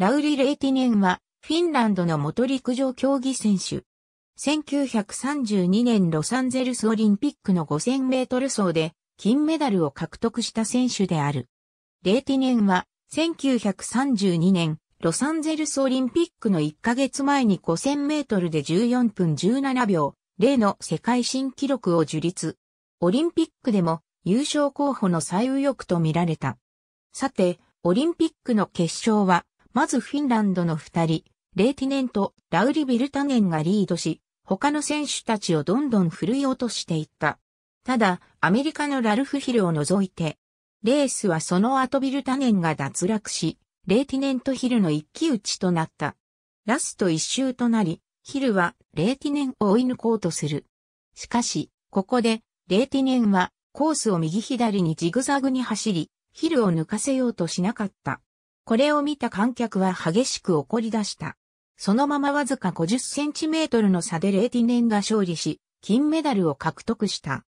ラウリ・レイティネンは、フィンランドの元陸上競技選手。1932年ロサンゼルスオリンピックの5000メートル走で金メダルを獲得した選手である。レイティネンは1932年ロサンゼルスオリンピックの1ヶ月前に5000メートルで14分17秒例の世界新記録を樹立。オリンピックでも優勝候補の最右翼と見られた。さて、オリンピックの決勝はまずフィンランドの二人、レーティネンとラウリ・ビルタネンがリードし、他の選手たちをどんどん振るい落としていった。ただ、アメリカのラルフ・ヒルを除いて、レースはその後ビルタネンが脱落し、レーティネンとヒルの一騎打ちとなった。ラスト一周となり、ヒルはレーティネンを追い抜こうとする。しかし、ここで、レーティネンはコースを右左にジグザグに走り、ヒルを抜かせようとしなかった。これを見た観客は激しく怒り出した。そのままわずか50センチメートルの差でレーティネンが勝利し、金メダルを獲得した。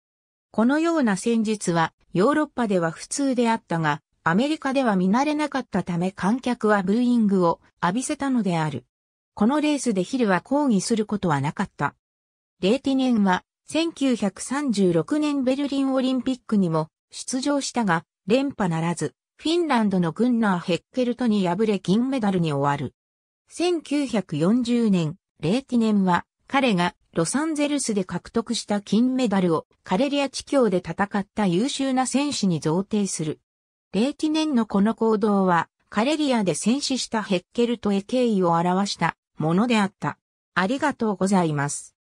このような戦術はヨーロッパでは普通であったが、アメリカでは見慣れなかったため観客はブーイングを浴びせたのである。このレースでヒルは抗議することはなかった。レーティネンは1936年ベルリンオリンピックにも出場したが連覇ならずフィンランドのグンナー・ヘッケルトに敗れ銀メダルに終わる。1940年、レーティネンは、彼がロサンゼルスで獲得した金メダルをカレリア地境で戦った優秀な戦士に贈呈する。レーティネンのこの行動は、カレリアで戦死したヘッケルトへ敬意を表したものであった。ありがとうございます。